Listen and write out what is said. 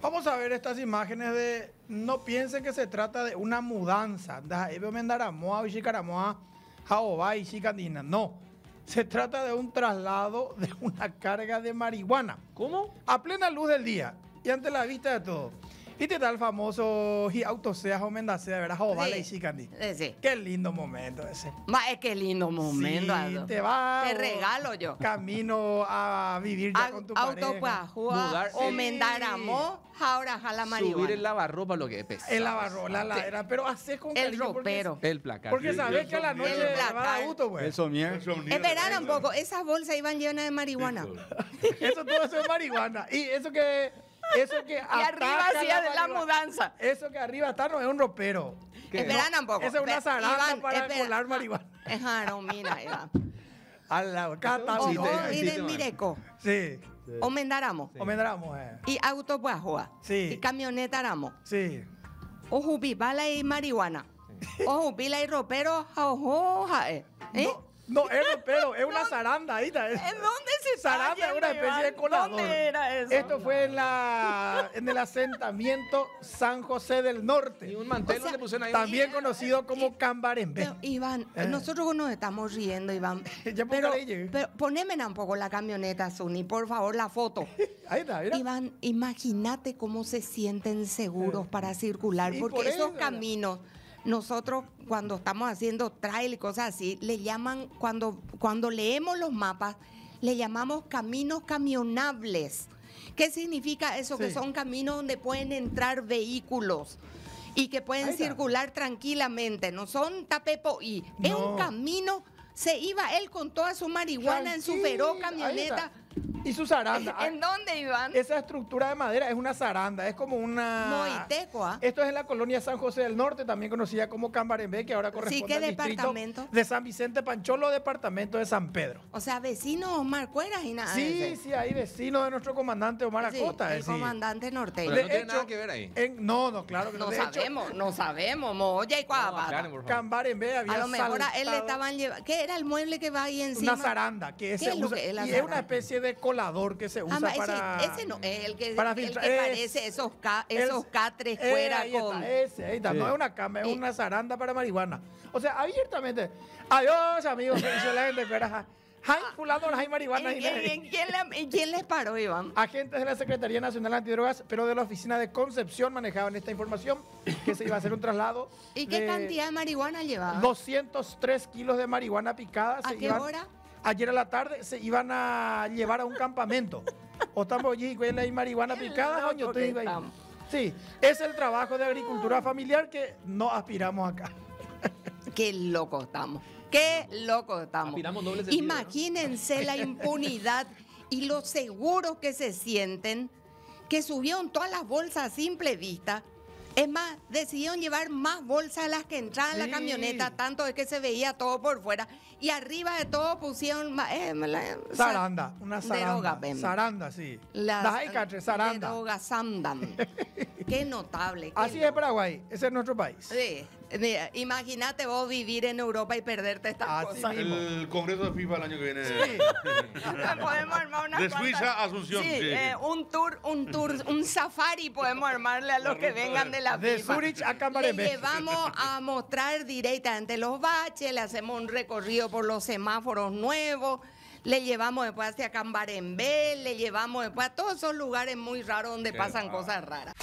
Vamos a ver estas imágenes de. No piensen que se trata de una mudanza. No. Se trata de un traslado de una carga de marihuana. ¿Cómo? A plena luz del día y ante la vista de todos. Y te da el famoso y sea, homendasea, ¿verdad? y Sí, eh, sí. Qué lindo momento ese. Ma, es que lindo momento. Sí, te va. Te regalo yo. Camino a vivir ya con tu pareja. Auto amor. ahora jala marihuana. Subir el lavarropa lo que es El lavarropa, la ladera, pero haces con El ropero. El placar. Porque sabes que a la noche va auto, güey. Pues. El somier. Esperaron un poco, esas bolsas iban llenas de marihuana. Eso todo eso es marihuana. Y eso que eso que y arriba hacía de la mudanza. Eso que arriba está no es un ropero. Espera un poco. Esa es una zaranda para colar marihuana. Es no, mira, A la cata. O, Mireco. Sí. O Mendaramo. O Mendaramo, eh. Y auto Guajoa. Sí. Y camioneta Aramo. Sí. O Jubibala y marihuana. Sí. O Jubila y ropero, ojo, ¿Eh? ¿Eh? No, es, pero es una zaranda ahí. ¿En dónde se Zaranda es una especie de colador. ¿Dónde era eso? Esto fue en, la, en el asentamiento San José del Norte. Y un mantelo le pusieron ahí. También conocido como eh, Cambarembe. Pero, Iván, eh. nosotros nos estamos riendo, Iván. ya pero, pero ponémela un poco la camioneta, Sunny, por favor, la foto. ahí está, mira. Iván, imagínate cómo se sienten seguros eh. para circular, porque por esos caminos nosotros cuando estamos haciendo trail y cosas así, le llaman, cuando, cuando leemos los mapas, le llamamos caminos camionables. ¿Qué significa eso? Que son caminos donde pueden entrar vehículos y que pueden circular tranquilamente, no son tapepo y en es un camino se iba él con toda su marihuana en su feroz camioneta y su zaranda. ¿En ah, dónde, Iván? Esa estructura de madera es una zaranda, es como una... Moitecoa. Esto es en la colonia San José del Norte, también conocida como Cambarembé, que ahora corresponde ¿qué al departamento? distrito de San Vicente Pancholo, departamento de San Pedro. O sea, vecinos Omar Cueras y nada. Sí, sí, hay vecinos de nuestro comandante Omar Acosta. Sí, el comandante norteño. Pero no tiene nada que ver ahí. no, no, claro que no. No sabemos, no sabemos, Moya y Cuapata. Cambarembé había A lo mejor él le estaban llevando... ¿Qué era el mueble que va ahí encima? Una zaranda, que, es, la y es una especie de colador que se usa para. Ese no, el que, para el que parece esos, esos catres fuera ahí ese, ahí está. No es una cama, es eh. una zaranda para marihuana. O sea, abiertamente. Adiós, amigos. dice la gente fuera. Hay ah, fulano, hay marihuana. quién les paró, Iván? Agentes de la Secretaría Nacional de Antidrogas, pero de la Oficina de Concepción manejaban esta información, que se iba a hacer un traslado. ¿Y qué cantidad de marihuana llevaba? 203 kilos de marihuana picada. ¿A qué hora? ayer a la tarde se iban a llevar a un campamento. O estamos allí y marihuana picada, Sí, es el trabajo de agricultura familiar que no aspiramos acá. Qué loco estamos. Qué loco estamos. Imagínense la impunidad y lo seguros que se sienten que subieron todas las bolsas a simple vista es más, decidieron llevar más bolsas a las que entraban en la camioneta, tanto es que se veía todo por fuera. Y arriba de todo pusieron... Eh, saranda, una saranda. saranda, sí. Las, saranda. Qué notable. Así es Paraguay, ese es nuestro país. Sí. Imagínate vos vivir en Europa y perderte esta. Ah, el Congreso de FIFA el año que viene. podemos armar una De Suiza a Asunción. Sí, eh, un tour, un tour, un safari podemos armarle a los que vengan de la FIFA. De Zurich a Cambarembel. Le llevamos a mostrar directamente los baches, le hacemos un recorrido por los semáforos nuevos le llevamos después hacia Cambarembé, le llevamos después a todos esos lugares muy raros donde pasan cosas raras.